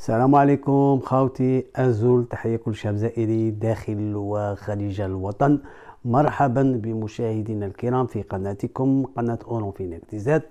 السلام عليكم خاوتي ازول تحية كل شاب زائري داخل وخارج الوطن مرحبا بمشاهدينا الكرام في قناتكم قناة أورون في نكتيزات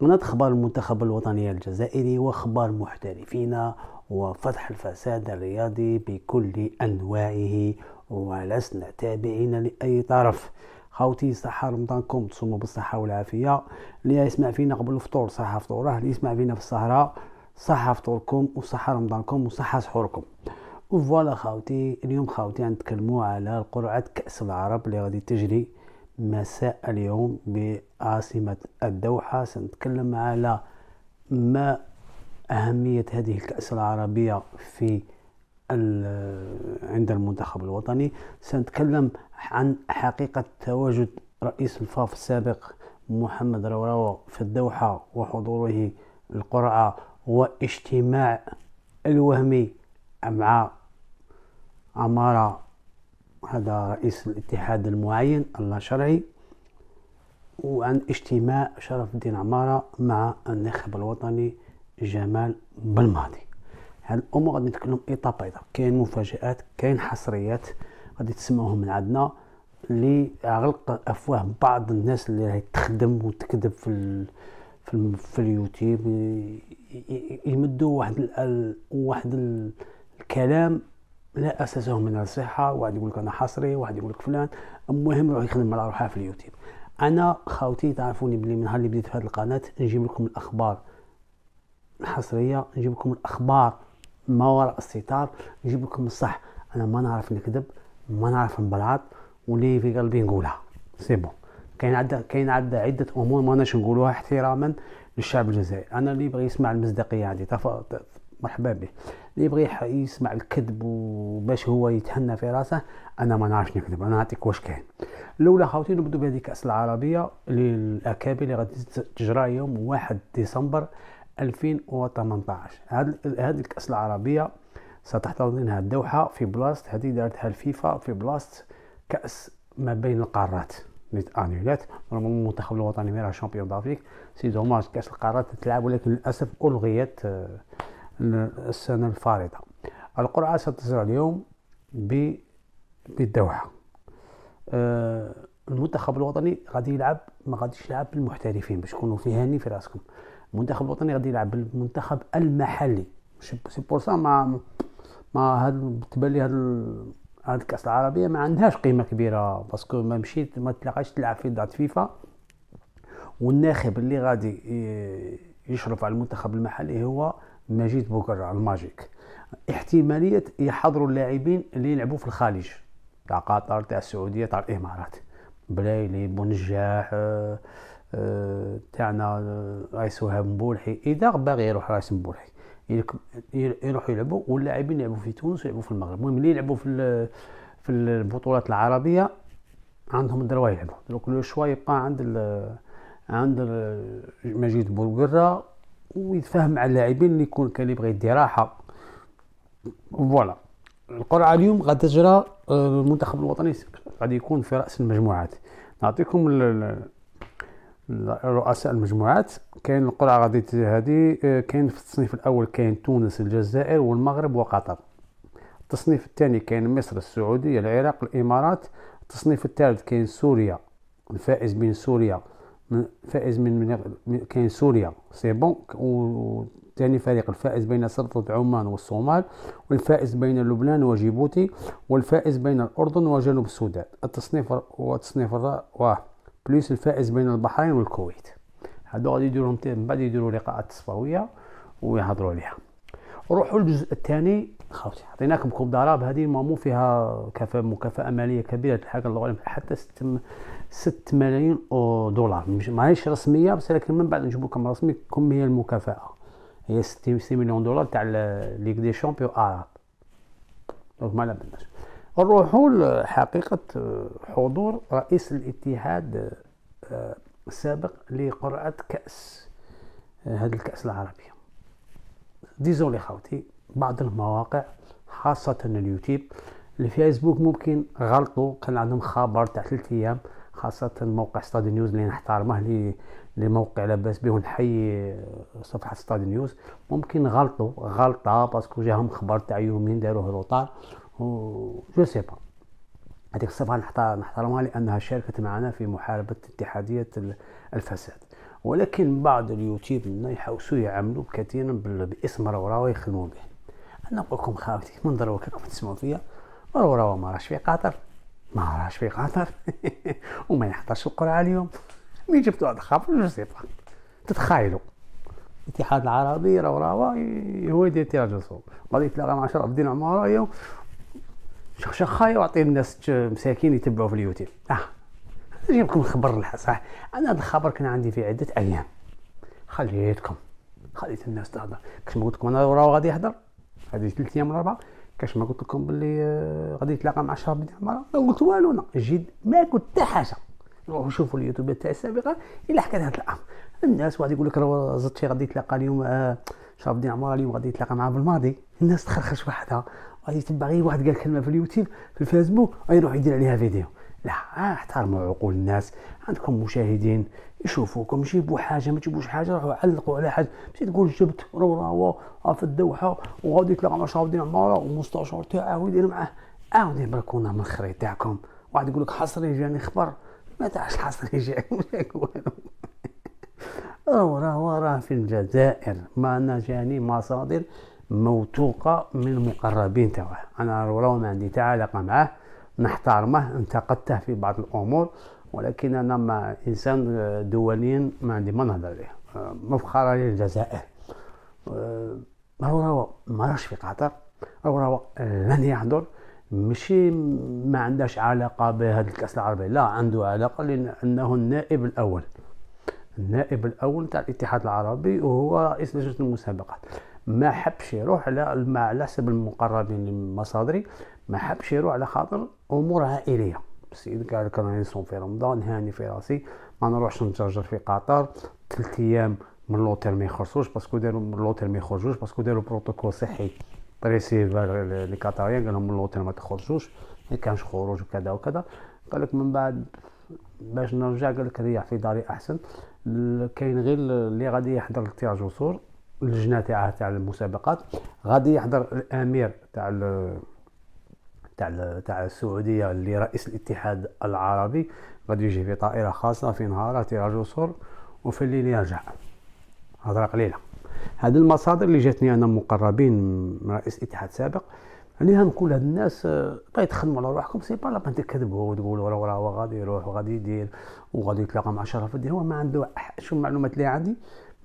قناة أخبار المنتخب الوطني الجزائري وأخبار محترفينا وفتح الفساد الرياضي بكل أنواعه ولسنا تابعين لأي طرف خاوتي صحة رمضانكم تصوموا بالصحة والعافية اللي يسمع فينا قبل الفطور صحة فطوره اللي يسمع فينا في السهرة صحة فطوركم وصحة رمضانكم وصحة سحوركم وفوالا خاوتي اليوم خاوتي غنتكلمو على قرعة كأس العرب اللي غادي تجري مساء اليوم بعاصمة الدوحة سنتكلم على ما أهمية هذه الكأس العربية في عند المنتخب الوطني سنتكلم عن حقيقة تواجد رئيس الفاف السابق محمد روراو في الدوحة وحضوره القرعة هو اجتماع الوهمي مع أمارة هذا رئيس الاتحاد المعين الله شرعي وعن اجتماع شرف الدين عمارة مع الناخب الوطني جمال بالماضي هاد الامور غادي نتكلم ايطا بيضا كاين مفاجات كاين حصريات غادي تسمعوهم من عندنا اللي افواه بعض الناس اللي راهي تخدم وتكذب في في, في اليوتيوب يمدوا واحد واحد الكلام لا اساسه من الصحه واحد يقول لك انا حصري واحد يقول لك فلان المهم يروح يخدم على روحها في اليوتيوب انا خاوتي تعرفوني بلي من نهار اللي بديت في هذه القناه نجيب لكم الاخبار الحصريه نجيب لكم الاخبار ما وراء الستار نجيب لكم الصح انا ما نعرف نكذب ما نعرف نبلعط واللي في قلبي نقولها سي بون كاين عندها كاين عندها عده امور ما ناش نقولوها احتراما للشعب الجزائري انا اللي يبغي يسمع المصداقيه عندي مرحبا به اللي يبغي يسمع الكذب وباش هو يتهنى في راسه انا ما نعرفش نكذب انا نعطيك واش كاين الاولى خاوتي نبدو بهذه كاس العربيه للاكابي اللي غادي تجرى يوم 1 ديسمبر 2018 هاد هاد الكاس العربيه ستحتضنها الدوحه في بلاصه هذه دارتها الفيفا في بلاصه كاس ما بين القارات نيت انيلات رغم المنتخب الوطني ميرا شامبيون دافريك سي هما كاس القارات تلعب ولكن للاسف الغيت آه، السنه الفارطه القرعه ستزرع اليوم ب بالدوحه آه، المنتخب الوطني غادي يلعب ما غاديش يلعب بالمحترفين باش تكونوا فيه هاني في راسكم المنتخب الوطني غادي يلعب بالمنتخب المحلي سي بور سا ما ما هاد تبان لي هاد هاد الكاس العربيه ما عندهاش قيمه كبيره باسكو ما مشيت ما تلاقاش تلعب في دات فيفا والناخب اللي غادي يشرف على المنتخب المحلي هو مجيد بوكر الماجيك احتماليه يحضروا اللاعبين اللي يلعبوا في الخارج تاع قطر تاع السعوديه تاع الامارات بلايلي بونجاح آه، آه، تاعنا آه، رايس وهاب مبولحي اذا باغي يروح رايس مبولحي يروحوا يلعبوا واللاعبين يلعبوا في تونس ويلعبوا في المغرب المهم اللي يلعبوا في في البطولات العربيه عندهم الدروا يلعبوا دونك لو شوا يبقى عند عند مجيد بولقرة ويتفاهم مع اللاعبين اللي يكون كان يبغي يدي راحه فوالا القرعه اليوم غادي تجرى آه، المنتخب الوطني غادي يكون في راس المجموعات نعطيكم رؤساء المجموعات كاين القرعه غادي هذه آه، كاين في التصنيف الاول كاين تونس الجزائر والمغرب وقطر التصنيف الثاني كاين مصر السعوديه العراق الامارات التصنيف الثالث كاين سوريا الفائز بين سوريا من فائز من, من كاين سوريا سي بون وثاني فريق الفائز بين سلطنة عمان والصومال والفائز بين لبنان وجيبوتي والفائز بين الأردن وجنوب السودان التصنيف والتصنيف الرابع بلوس الفائز بين البحرين والكويت هادو غادي يديروا من بعد يديروا لقاءات تصفاويه ويهضروا عليها روحوا للجزء الثاني خاوتي عطيناكم كوب ضراب هذه مامو فيها كفاءة مكافاه ماليه كبيره الحاجه الله اعلم حتى 6 6 ملايين دولار ماهيش رسميه بس لكن من بعد نجيب لكم رسمي كم هي المكافاه هي 60 مليون دولار تاع ليغ دي شامبيون اراب دونك ما لا بالناش نروحوا لحقيقة حضور رئيس الاتحاد السابق آه، لقرعة كأس آه، هذا الكأس العربية ديزولي خاوتي بعض المواقع خاصة اليوتيوب الفيسبوك ممكن غلطوا كان عندهم خبر تاع ثلاث ايام خاصة موقع ستاد نيوز اللي نحترمه اللي لموقع لاباس به نحي آه، صفحة ستاد نيوز ممكن غلطوا غلطة باسكو جاهم خبر تاع يومين داروه روطار و جو سي با هذيك الصفه نحترمها لانها شاركت معنا في محاربه اتحاديه الفساد ولكن بعض اليوتيوب منا يحوسوا يعملوا كثيرا باسم رورا يخدموا به انا نقول لكم خاوتي من ضروري راكم تسمعوا فيا رورا ما راهش في قطر ما راهش في قطر وما يحضرش القرعه اليوم مين جبتوا هذا خبر جو سي با تتخايلوا الاتحاد العربي روراوة هو يدير تيراج الصوب غادي يتلاقى مع شرف الدين عمر شخشخه يعطي الناس مساكين يتبعوا في اليوتيوب اه نجيب لكم الخبر صح انا هذا الخبر كان عندي في عده ايام خليتكم خليت الناس تهضر كاش ما قلت لكم انا راه غادي يهضر هذه ثلاث ايام ولا اربعه كاش ما قلت لكم باللي آه، غادي يتلاقى مع شهر بن عمر ما قلت والو انا جيت ما قلت حتى حاجه روحوا شوفوا اليوتيوب تاعي السابقه الا حكيت هذا الامر الناس واحد يقول لك راه زدتي غادي يتلاقى اليوم آه شاف دي عمار اليوم غادي يتلاقى معاه بالماضي الناس تخرخش وحدها غادي يتبع غير واحد قال كلمه في اليوتيوب في الفيسبوك غيروح يدير عليها فيديو لا احترموا عقول الناس عندكم مشاهدين يشوفوكم جيبوا حاجه ما تجيبوش حاجه روحوا علقوا على حاجه ماشي تقول جبت روراوا في الدوحه وغادي يتلاقى مع شعب الدين عماره والمستشار تاعه ويدير معاه عاودوا بركونا من الخريط تاعكم واحد يقول لك حصري جاني خبر ما تعرفش حصري جاك أو راه راه في الجزائر ما أنا جاني مصادر موثوقة من المقربين تاعه أنا راه ما عندي علاقة معاه نحترمه انتقدته في بعض الأمور ولكن أنا ما إنسان دوليا ما عندي ما نهضر عليه مفخرة للجزائر راه راهو ما راهش في قطر راهو راهو لن يحضر ماشي ما عندهاش علاقة بهذا الكأس العربي لا عنده علاقة لأنه النائب الأول النائب الاول تاع الاتحاد العربي وهو رئيس لجنه المسابقات ما حبش يروح على على حسب المقربين المصادري ما حبش يروح على خاطر امور عائليه السيد قال لك راني نصوم في رمضان هاني في راسي ما نروحش نتجر في قطر ثلاث ايام من لوتيل ما يخرجوش باسكو داروا من لوتيل ما يخرجوش باسكو داروا بروتوكول صحي بريسيف لي قطريين قال لهم من لوتيل ما تخرجوش ما كانش خروج وكذا وكذا قال لك من بعد باش نرجع قال لك ريح في داري احسن كاين غير اللي غادي يحضر التياج جسور اللجنه تاع تاع المسابقات غادي يحضر الامير تاع تاع تاع السعوديه اللي رئيس الاتحاد العربي غادي يجي في طائره خاصه في نهار تياج وصور وفي الليل يرجع هضره قليله هاد المصادر اللي جاتني انا مقربين من رئيس الاتحاد السابق يعني نقول هاد الناس آه، بقى يتخدموا على روحكم سي با لابان تكذبوا وتقولوا راه راه غادي يروح وغادي يدير وغادي يتلاقى مع شرف الدين هو ما عنده شو المعلومات اللي عندي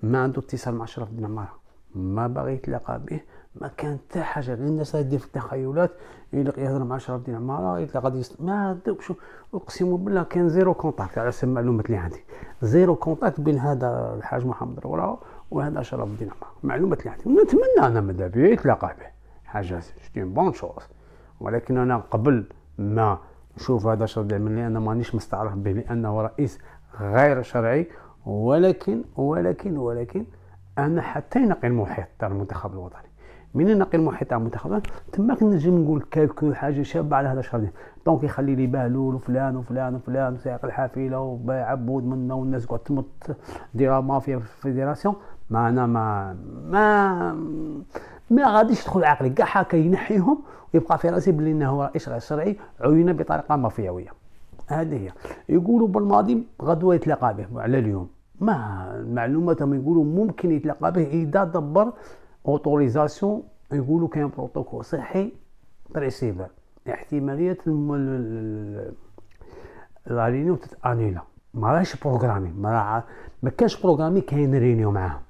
ما عنده اتصال مع شرف الدين عمارة ما باغي يتلاقى به ما كان حتى حاجه غير الناس غادي في التخيلات يهضر مع شرف الدين عمارة يتلاقى غادي ما عنده شو اقسم بالله كان زيرو كونتاكت على حسب المعلومات اللي عندي زيرو كونتاكت بين هذا الحاج محمد الوراو وهذا شرف الدين عمارة المعلومات اللي عندي ونتمنى انا ماذا به يتلاقى به حاجه سيتي اون بون شوز ولكن انا قبل ما نشوف هذا الشرط العمل أنا مانيش مستعرف به لانه رئيس غير شرعي ولكن ولكن ولكن انا حتى ينقي المحيط تاع المنتخب الوطني من ينقي المحيط تاع المنتخب الوطني تما كنجم نقول كالكو حاجه شابه على هذا الشرط دونك يخلي لي بهلول وفلان وفلان وفلان وسائق الحافله وبايع عبود منا والناس تقعد تمط ديرها مافيا في الفيدراسيون ما انا ما ما ما غاديش يدخل عقلي كاع هكا ينحيهم ويبقى في راسي بلي انه غير شرعي عين بطريقه مافياويه هذه هي يقولوا بالماضي غدوه يتلاقى به على اليوم ما معلوماتهم يقولوا ممكن يتلاقى به اذا دبر اوتوريزاسيون يقولوا كاين بروتوكول صحي بريسيفر احتماليه لا رينيو تتانيلا ما راهش بروغرامي ما, ما كانش بروغرامي كاين رينيو معاهم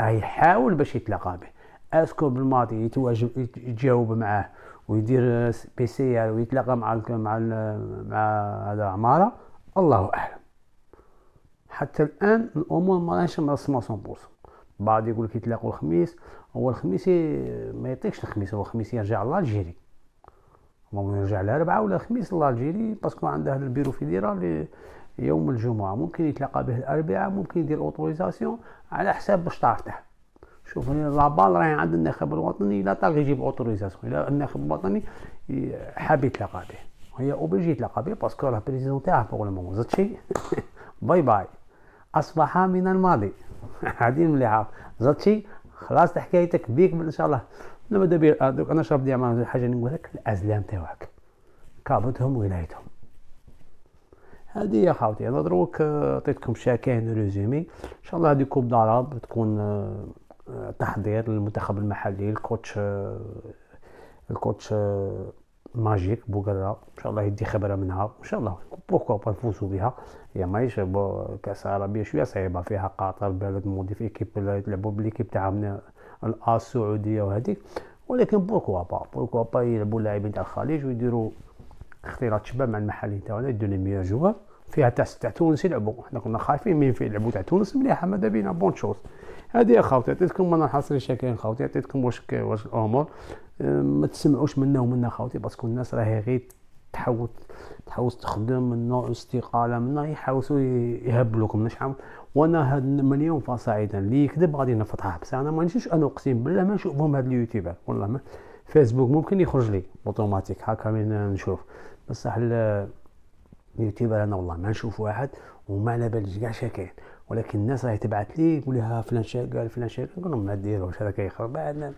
يحاول باش يتلاقى به اذكر بالماضي يتواجب يتجاوب معاه ويدير بي سي يعني ويتلاقى مع الـ مع الـ مع هذا عماره الله اعلم حتى الان الامور ماهيش مرسمه 100% بعض يقول لك يتلاقوا الخميس هو الخميس ما يعطيكش الخميس هو الخميس يرجع لالجيري ممكن يرجع الاربعاء ولا الخميس لالجيري باسكو عنده البيرو فيديرال يوم الجمعه ممكن يتلاقى به الاربعاء ممكن يدير اوتوريزاسيون على حساب باش تعرفه شوف هنا لابال راهي عند الناخب الوطني لا طالع يجيب اوتوريزاسيون الا الناخب الوطني حاب يتلاقى به هي اوبليجي يتلاقى به باسكو راه بريزيدون بوغ فوق مومون زاد شي باي باي اصبح من الماضي هادي مليحه زاد شي خلاص حكايتك بيك ان شاء الله آه، انا ماذا بيا انا شرب ديما حاجه نقول لك الازلام تاعك كابتهم ولايتهم هذه يا خاوتي انا دروك عطيتكم شاكين ريزومي ان شاء الله هذه كوب دارب تكون آه، تحضير للمنتخب المحلي الكوتش الكوتش ماجيك بوغرا ان شاء الله يدي خبره منها ان شاء الله بوكو با نفوزوا بها هي ماهيش كاس عربيه شويه صعيبه فيها قطر بلد مودي في ايكيب يلعبوا بالليكيب تاعهم السعوديه وهذيك ولكن بوكو با بوكو با يلعبوا لاعبين تاع الخليج ويديروا اختيارات شباب مع المحليين تاعنا يدوني ميا جوار فيها تاع تاع تونس يلعبوا حنا كنا خايفين من في يلعبوا تاع تونس مليحه ماذا بينا بون شوز هذه خاوتي عطيتكم انا حاصل شاكرين خاوتي عطيتكم واش واش الامور ما تسمعوش منا ومنا خاوتي باسكو الناس راهي غير تحوس تحوس تخدم منا استقاله منا يحاولوا يهبلوكم نشحال وانا هاد مليون فصاعدا اللي يكذب غادي نفتحه بس انا ما نشوفش انا اقسم بالله ما نشوفهم هاد اليوتيوبر والله ما فيسبوك ممكن يخرج لي اوتوماتيك هاكا من نشوف بصح اليوتيوبر انا والله ما نشوف واحد وما على باليش كاع شاكين ولكن الناس راهي تبعث لي يقول لها فلان قال فلان شيء نقول لهم ما ديروش هذا كيخرب عندنا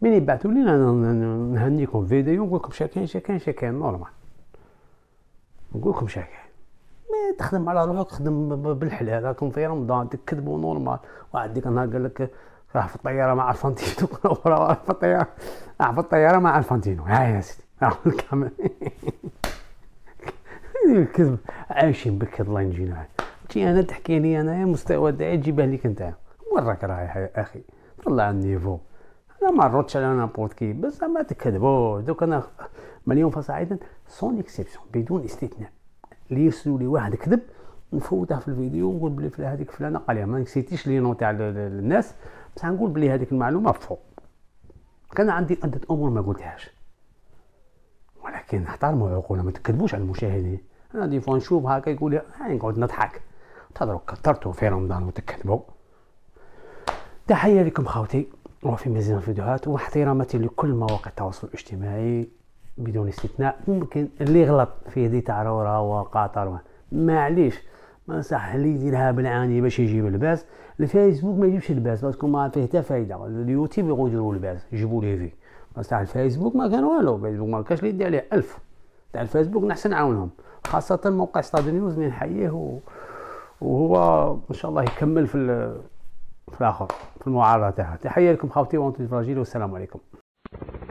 من يبعثوا لينا نهنيكم فيديو نقول لكم شاكين شاكين شاكين نورمال نقول لكم شاكين ما تخدم على روحك خدم بالحلال راكم في رمضان تكذبوا نورمال واحد ديك النهار قال لك راه في الطياره مع الفانتينو راه في الطياره راه في الطياره مع الفانتينو هاي يا سيدي راه الكاميرا الكذب عايشين بك الله ينجينا شي انا تحكي لي انايا مستوى تاعي تجيبه ليك انت وين راك رايح يا اخي طلع النيفو انا ما نردش على نابورت كي بس ما تكذبوا دوك انا مليون فصاعدا سون اكسبسيون بدون استثناء اللي يرسلوا لي واحد كذب نفوتها في الفيديو ونقول بلي فلان هذيك فلانه قال لي ما نسيتيش لي نو تاع الناس بصح نقول بلي هذيك المعلومه فوق كان عندي عده امور ما قلتهاش ولكن احترموا العقول ما تكذبوش على المشاهدين انا دي فوا نشوف هكا يقول لي نقعد نضحك تقدروا كترتوا في رمضان وتكذبوا تحية لكم خاوتي وفي مزيد من الفيديوهات واحتراماتي لكل مواقع التواصل الاجتماعي بدون استثناء ممكن اللي غلط في يدي تعرورة وقاطر معليش ما صح اللي يديرها بالعاني باش يجيب الباس الفيسبوك ما يجيبش الباس باسكو ما فيه حتى فايده اليوتيوب يبغوا يديروا الباس يجيبوا لي في بصح الفيسبوك ما كان والو الفيسبوك ما كانش اللي يدي عليه ألف تاع الفيسبوك نحسن نعاونهم خاصة موقع ستاد نيوز حيه نحييه وهو ان شاء الله يكمل في في الاخر في المعارضه تاعها تحيه لكم خاوتي وانتم فراجيل والسلام عليكم